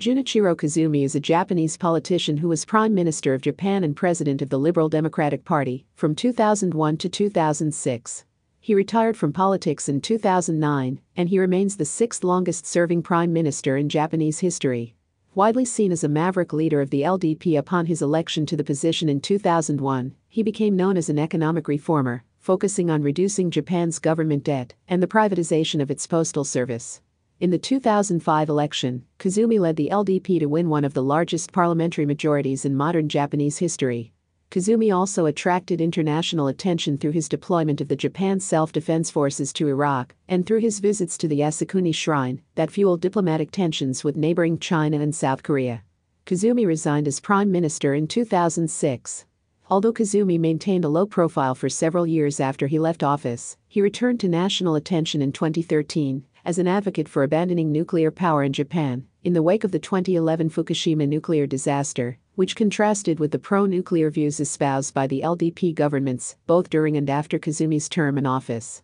Junichiro Kazumi is a Japanese politician who was Prime Minister of Japan and President of the Liberal Democratic Party from 2001 to 2006. He retired from politics in 2009, and he remains the sixth longest serving Prime Minister in Japanese history. Widely seen as a maverick leader of the LDP upon his election to the position in 2001, he became known as an economic reformer, focusing on reducing Japan's government debt and the privatization of its postal service. In the 2005 election, Kazumi led the LDP to win one of the largest parliamentary majorities in modern Japanese history. Kazumi also attracted international attention through his deployment of the Japan Self Defense Forces to Iraq and through his visits to the Asakuni Shrine that fueled diplomatic tensions with neighboring China and South Korea. Kazumi resigned as prime minister in 2006. Although Kazumi maintained a low profile for several years after he left office, he returned to national attention in 2013 as an advocate for abandoning nuclear power in Japan in the wake of the 2011 Fukushima nuclear disaster, which contrasted with the pro nuclear views espoused by the LDP governments both during and after Kazumi's term in office.